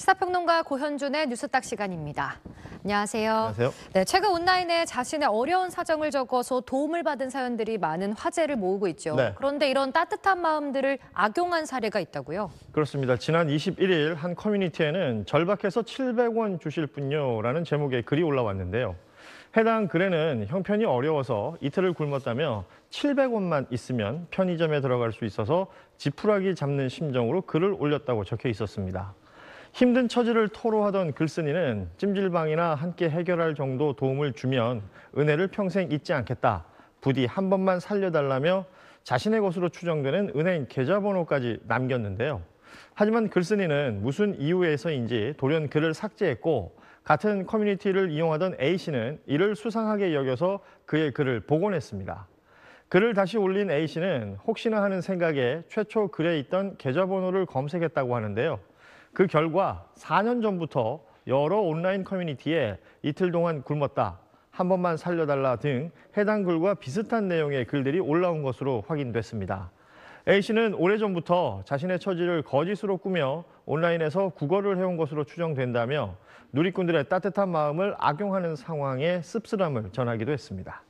시사평론가 고현준의 뉴스딱 시간입니다. 안녕하세요. 안녕하세요. 네, 최근 온라인에 자신의 어려운 사정을 적어서 도움을 받은 사연들이 많은 화제를 모으고 있죠. 네. 그런데 이런 따뜻한 마음들을 악용한 사례가 있다고요? 그렇습니다. 지난 21일 한 커뮤니티에는 절박해서 700원 주실 분요라는 제목의 글이 올라왔는데요. 해당 글에는 형편이 어려워서 이틀을 굶었다며 700원만 있으면 편의점에 들어갈 수 있어서 지푸라기 잡는 심정으로 글을 올렸다고 적혀 있었습니다. 힘든 처지를 토로하던 글쓴이는 찜질방이나 함께 해결할 정도 도움을 주면 은혜를 평생 잊지 않겠다. 부디 한 번만 살려달라며 자신의 것으로 추정되는 은행 계좌번호까지 남겼는데요. 하지만 글쓴이는 무슨 이유에서인지 돌연 글을 삭제했고 같은 커뮤니티를 이용하던 A씨는 이를 수상하게 여겨서 그의 글을 복원했습니다. 글을 다시 올린 A씨는 혹시나 하는 생각에 최초 글에 있던 계좌번호를 검색했다고 하는데요. 그 결과 4년 전부터 여러 온라인 커뮤니티에 이틀 동안 굶었다, 한 번만 살려달라 등 해당 글과 비슷한 내용의 글들이 올라온 것으로 확인됐습니다. A씨는 오래전부터 자신의 처지를 거짓으로 꾸며 온라인에서 국어를 해온 것으로 추정된다며 누리꾼들의 따뜻한 마음을 악용하는 상황에 씁쓸함을 전하기도 했습니다.